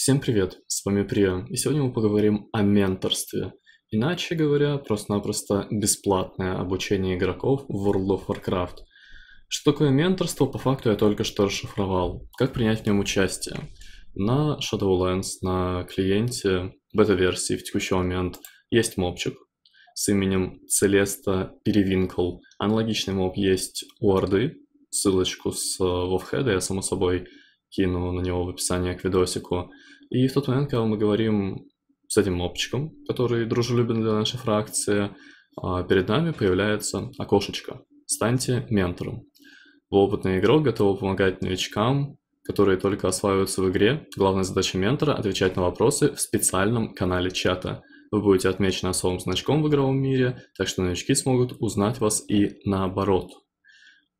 Всем привет, с вами Прия, и сегодня мы поговорим о менторстве. Иначе говоря, просто-напросто бесплатное обучение игроков в World of Warcraft. Что такое менторство, по факту я только что расшифровал. Как принять в нем участие? На Shadowlands, на клиенте бета-версии в текущий момент есть мобчик с именем Целеста Перевинкл. Аналогичный моб есть у Орды, ссылочку с э, Вовхеда я, само собой, кину на него в описании к видосику. И в тот момент, когда мы говорим с этим мопчиком, который дружелюбен для нашей фракции, а, перед нами появляется окошечко «Станьте ментором». Опытный игрок готов помогать новичкам, которые только осваиваются в игре. Главная задача ментора – отвечать на вопросы в специальном канале чата. Вы будете отмечены особым значком в игровом мире, так что новички смогут узнать вас и наоборот –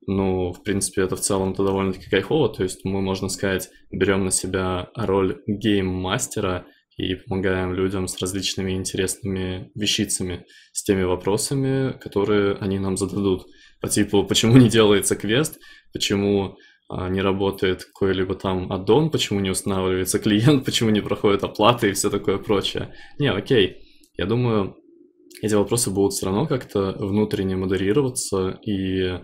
ну, в принципе, это в целом-то довольно-таки кайфово. То есть мы, можно сказать, берем на себя роль гейм-мастера и помогаем людям с различными интересными вещицами, с теми вопросами, которые они нам зададут. По типу, почему не делается квест, почему а, не работает какой-либо там аддон, почему не устанавливается клиент, почему не проходит оплата и все такое прочее. Не, окей. Я думаю, эти вопросы будут все равно как-то внутренне модерироваться и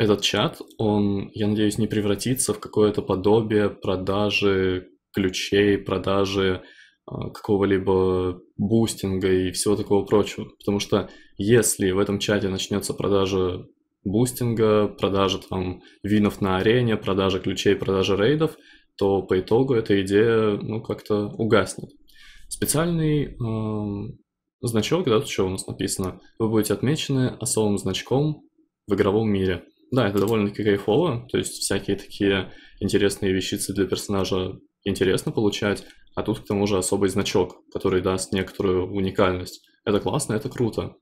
этот чат, он, я надеюсь, не превратится в какое-то подобие продажи ключей, продажи а, какого-либо бустинга и всего такого прочего. Потому что если в этом чате начнется продажа бустинга, продажа там винов на арене, продажа ключей, продажа рейдов, то по итогу эта идея ну как-то угаснет. Специальный э, значок, да, тут что у нас написано, вы будете отмечены особым значком в игровом мире. Да, это довольно-таки кайфово, то есть всякие такие интересные вещицы для персонажа интересно получать, а тут к тому же особый значок, который даст некоторую уникальность. Это классно, это круто.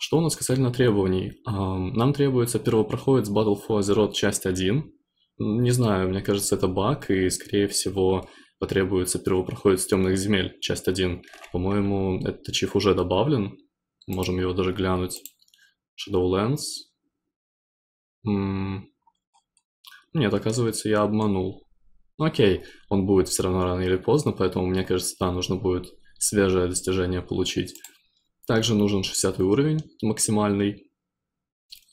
Что у нас касательно требований? Нам требуется первопроходец Battle for Azeroth часть 1. Не знаю, мне кажется, это баг, и, скорее всего, потребуется первопроходец Темных земель часть 1. По-моему, этот чиф уже добавлен. Можем его даже глянуть. Shadowlands, нет, оказывается, я обманул. Ну, окей, он будет все равно рано или поздно, поэтому, мне кажется, да, нужно будет свежее достижение получить. Также нужен 60 уровень максимальный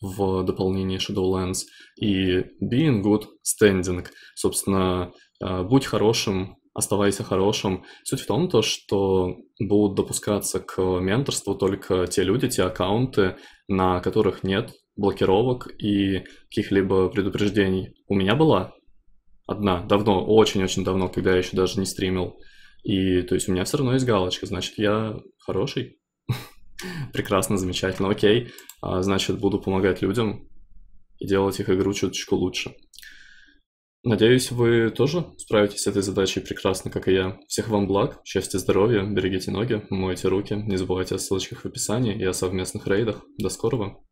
в дополнении Shadowlands. И being good standing. Собственно, э, будь хорошим, оставайся хорошим. Суть в том, то, что будут допускаться к менторству только те люди, те аккаунты, на которых нет блокировок и каких-либо предупреждений. У меня была одна, давно, очень-очень давно, когда я еще даже не стримил. И то есть у меня все равно есть галочка, значит, я хороший. Прекрасно, замечательно, окей. А, значит, буду помогать людям и делать их игру чуточку лучше. Надеюсь, вы тоже справитесь с этой задачей прекрасно, как и я. Всех вам благ, счастья, здоровья, берегите ноги, мойте руки, не забывайте о ссылочках в описании и о совместных рейдах. До скорого!